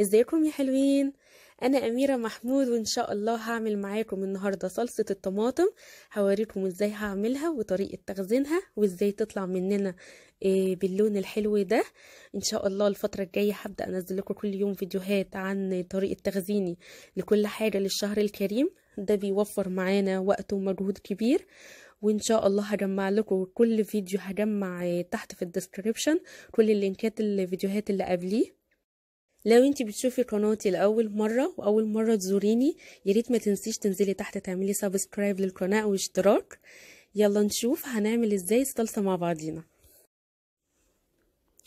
ازيكم يا حلوين انا اميره محمود وان شاء الله هعمل معاكم النهارده صلصه الطماطم هوريكم ازاي هعملها وطريقه تخزينها وازاي تطلع مننا آه، باللون الحلو ده ان شاء الله الفتره الجايه هبدا انزل لكم كل يوم فيديوهات عن طريقه تخزيني لكل حاجه للشهر الكريم ده بيوفر معانا وقت ومجهود كبير وان شاء الله هجمع لكم كل فيديو هجمع تحت في الديسكريبشن كل اللينكات الفيديوهات اللي قبليه لو انت بتشوفي قناتي لاول مره واول مره تزوريني يا ريت ما تنسيش تنزلي تحت تعملي سبسكرايب للقناه واشتراك يلا نشوف هنعمل ازاي الصلصه مع بعضينا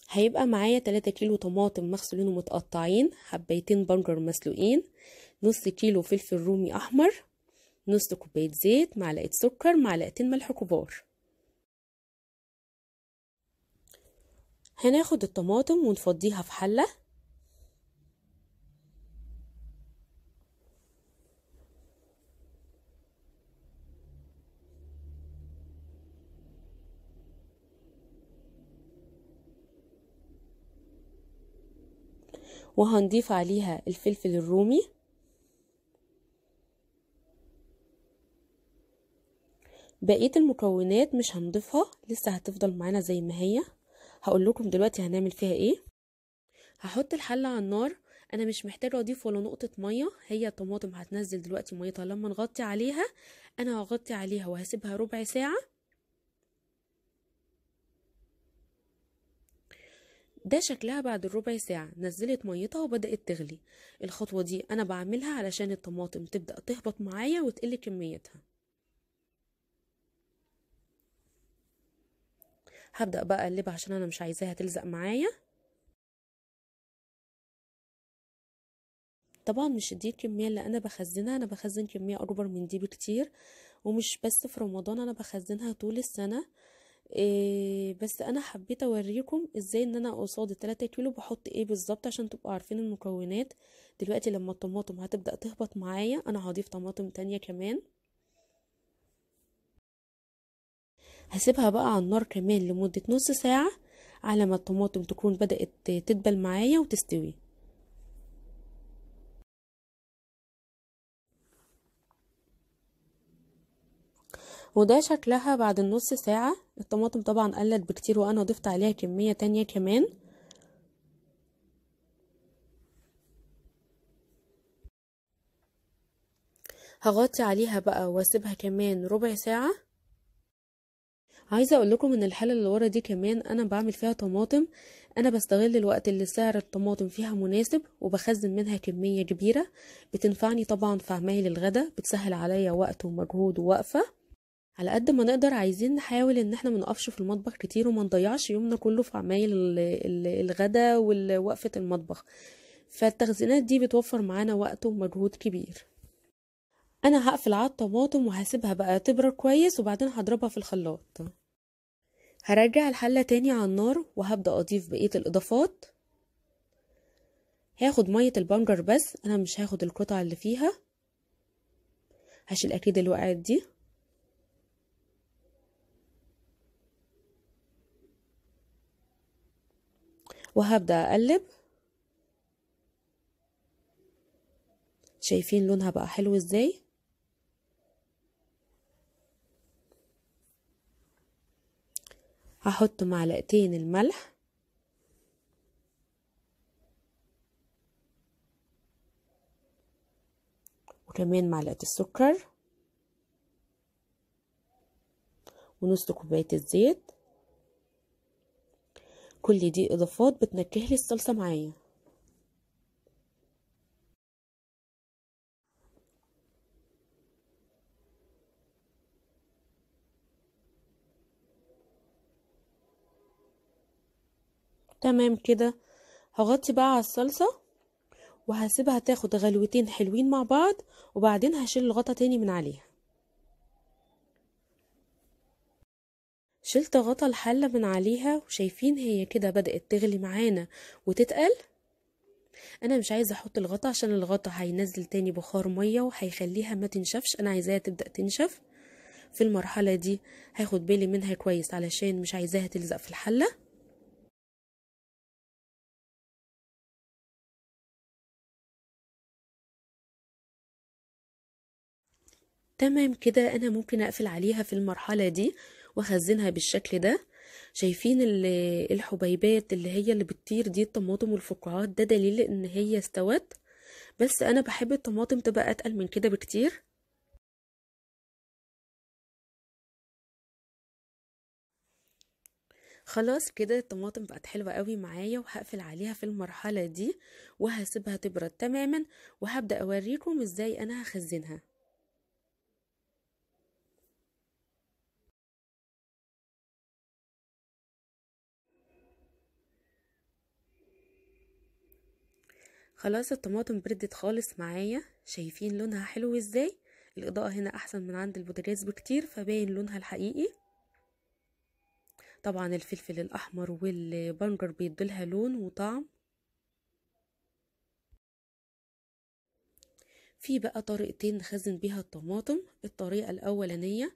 هيبقى معايا 3 كيلو طماطم مغسولين ومتقطعين حبيتين بنجر مسلوقين نص كيلو فلفل رومي احمر نص كوبايه زيت معلقه سكر معلقتين ملح كبار هناخد الطماطم ونفضيها في حله وهنضيف عليها الفلفل الرومي بقية المكونات مش هنضيفها لسه هتفضل معانا زي ما هي هقول لكم دلوقتي هنعمل فيها ايه هحط الحلة على النار انا مش محتاجة اضيف ولا نقطة مية هي الطماطم هتنزل دلوقتي ميتها لما نغطي عليها انا هغطي عليها وهسيبها ربع ساعة ده شكلها بعد الربع ساعة نزلت ميتها وبدأت تغلي الخطوة دي أنا بعملها علشان الطماطم تبدأ تهبط معايا وتقل كميتها هبدأ بقى أقلبها عشان أنا مش عايزاها تلزق معايا طبعا مش دي الكمية اللي أنا بخزنها أنا بخزن كمية أكبر من دي بكتير ومش بس في رمضان أنا بخزنها طول السنة آه، بس انا حبيت اوريكم ازاي ان انا قصاد التلاتة كيلو بحط ايه بالظبط عشان تبقوا عارفين المكونات دلوقتي لما الطماطم هتبدأ تهبط معايا انا هضيف طماطم تانية كمان هسيبها بقى على النار كمان لمدة نص ساعة على ما الطماطم تكون بدأت تدبل معايا وتستوي وده شكلها بعد النص ساعة الطماطم طبعا قلت بكتير وانا ضفت عليها كمية تانية كمان هغطي عليها بقى واسيبها كمان ربع ساعة عايزة اقول لكم ان الحالة اللي ورا دي كمان انا بعمل فيها طماطم انا بستغل الوقت اللي سعر الطماطم فيها مناسب وبخزن منها كمية كبيرة بتنفعني طبعا في عمايل الغدا بتسهل عليا وقت ومجهود ووقفة على قد ما نقدر عايزين نحاول ان احنا منقفش في المطبخ كتير وما نضيعش يومنا كله في عمايل الغدا ووقفة المطبخ فالتخزينات دي بتوفر معانا وقت ومجهود كبير انا هقفل على الطماطم وهسيبها بقى تبرد كويس وبعدين هضربها في الخلاط هرجع الحلة تاني على النار وهبدأ أضيف بقية الإضافات هاخد مية البنجر بس أنا مش هاخد القطع اللي فيها هشيل أكيد الوقعات دي وهبدأ أقلب شايفين لونها بقى حلو ازاي هحط معلقتين الملح وكمان معلقة السكر ونص كوباية الزيت كل دي اضافات بتنكه لي الصلصه معايا تمام كده هغطي بقى على الصلصه وهسيبها تاخد غلوتين حلوين مع بعض وبعدين هشيل الغطا تاني من عليها شلت غطا الحلة من عليها وشايفين هي كده بدأت تغلي معانا وتتقل انا مش عايزه احط الغطا عشان الغطا هينزل تاني بخار ميه وهيخليها ما تنشفش انا عايزاها تبدا تنشف في المرحله دي هاخد بالي منها كويس علشان مش عايزاها تلزق في الحله تمام كده انا ممكن اقفل عليها في المرحله دي واخزنها بالشكل ده شايفين الحبيبات اللي هي اللي بتطير دي الطماطم والفقاعات ده دليل ان هي استوت بس انا بحب الطماطم تبقى اتقل من كده بكتير خلاص كده الطماطم بقت حلوه قوي معايا وهقفل عليها في المرحله دي وهسيبها تبرد تماما وهبدا اوريكم ازاي انا هخزنها خلاص الطماطم بردت خالص معايا شايفين لونها حلو ازاي الاضاءه هنا احسن من عند البوتاجاز بكتير فباين لونها الحقيقي طبعا الفلفل الاحمر والبنجر بيدولها لون وطعم في بقى طريقتين نخزن بيها الطماطم الطريقه الاولانيه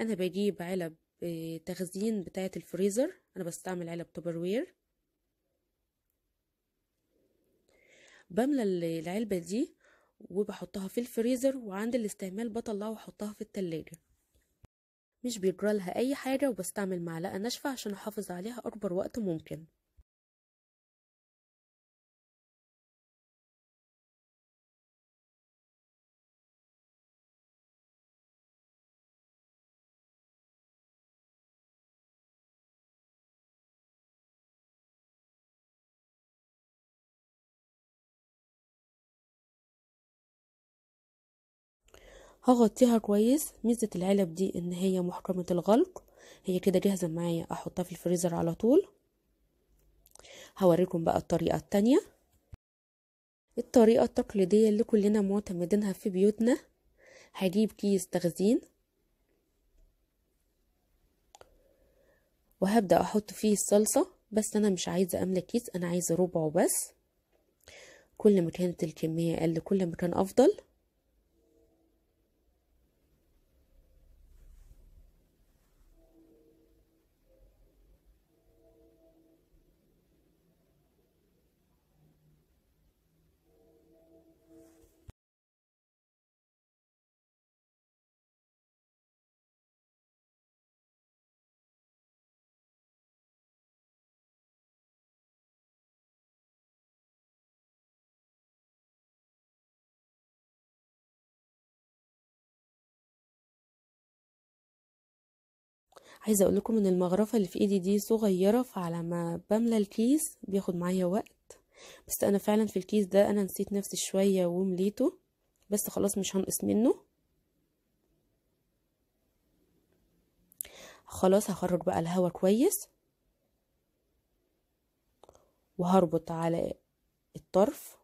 انا بجيب علب آه، تخزين بتاعه الفريزر انا بستعمل علب توبروير بملى العلبه دي وبحطها في الفريزر وعند الاستعمال بطلعها وحطها في التلاجة مش بيجرالها اي حاجة وبستعمل معلقة ناشفة عشان احافظ عليها اكبر وقت ممكن هغطيها كويس ميزة العلب دي ان هي محكمة الغلق هي كده جاهزة معايا احطها في الفريزر على طول هوريكم بقى الطريقة التانية الطريقة التقليدية اللي كلنا معتمدينها في بيوتنا هجيب كيس تخزين وهبدأ احط فيه الصلصة بس انا مش عايزة املى كيس انا عايزة ربعه بس كل ما كانت الكمية اقل كل ما كان افضل عايزه اقول لكم ان المغرفه اللي في ايدي دي صغيره فعلى ما بملى الكيس بياخد معايا وقت بس انا فعلا في الكيس ده انا نسيت نفسي شويه ومليته بس خلاص مش هنقص منه خلاص هخرج بقى الهوا كويس وهربط على الطرف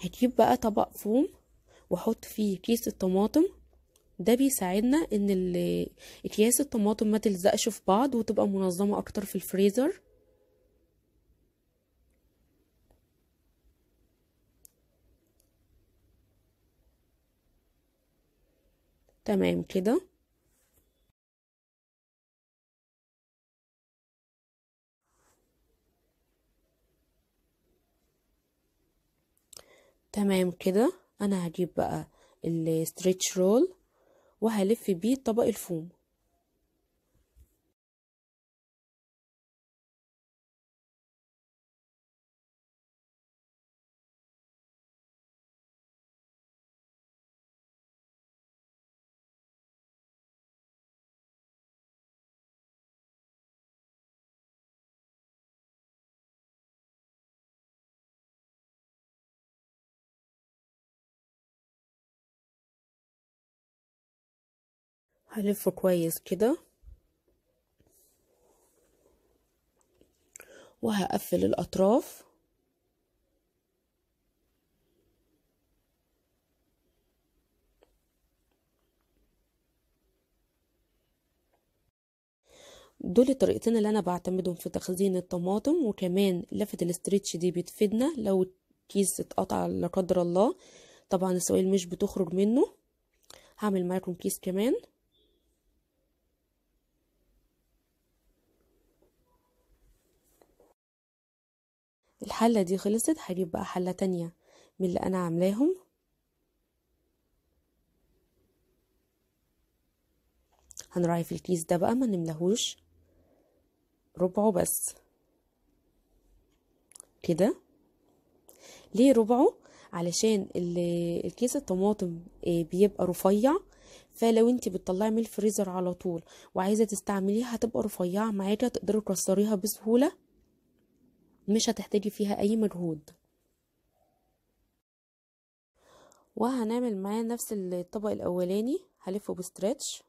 هجيب بقى طبق فوم واحط فيه كيس الطماطم ده بيساعدنا ان اكياس الطماطم ما تلزقش في بعض وتبقى منظمه اكتر في الفريزر تمام كده تمام كده انا هجيب بقى الستريتش رول وهلف بيه طبق الفوم هلفه كويس كده وهقفل الأطراف دول الطريقتين اللي انا بعتمدهم في تخزين الطماطم وكمان لفه الاسترتش دي بتفيدنا لو الكيس اتقطع لا قدر الله طبعا السوائل مش بتخرج منه هعمل معاكم كيس كمان الحلة دي خلصت هجيب بقى حلة تانية من اللي أنا عاملاهم هنراعي في الكيس ده بقى ما نملهوش ربعه بس كده ليه ربعه علشان الكيس الطماطم آه، بيبقى رفيع فلو انت بتطلعي من الفريزر على طول وعايزه تستعمليها هتبقى رفيعه معاكي هتقدري تكسريها بسهوله مش هتحتاجي فيها اي مجهود وهنعمل معاه نفس الطبق الاولاني هلفه بستريتش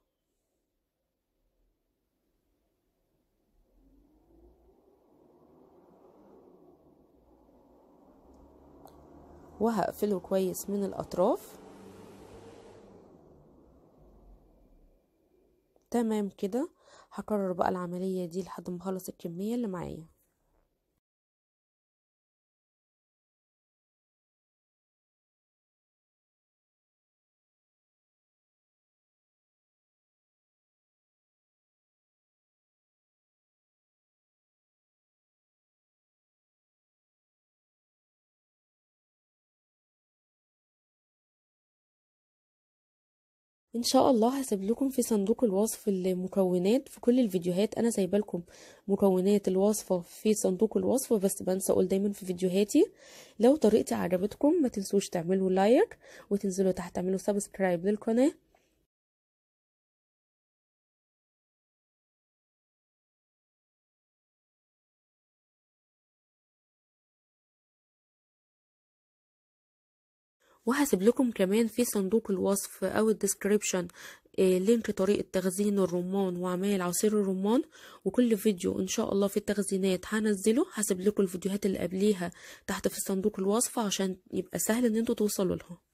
وهقفله كويس من الاطراف تمام كده هكرر بقى العملية دي لحد ما اخلص الكمية اللي معايا ان شاء الله هسيب لكم في صندوق الوصف المكونات في كل الفيديوهات انا سايبه لكم مكونات الوصفه في صندوق الوصف بس بنسى اقول دايما في فيديوهاتي لو طريقتي عجبتكم ما تنسوش تعملوا لايك وتنزلوا تحت تعملوا سبسكرايب للقناه وهسيب لكم كمان في صندوق الوصف او الديسكريبشن آه، لينك طريقة تخزين الرمان وعمال عصير الرمان وكل فيديو ان شاء الله في التخزينات هنزله هسيب لكم الفيديوهات اللي قبليها تحت في صندوق الوصف عشان يبقى سهل ان انتوا توصلوا لها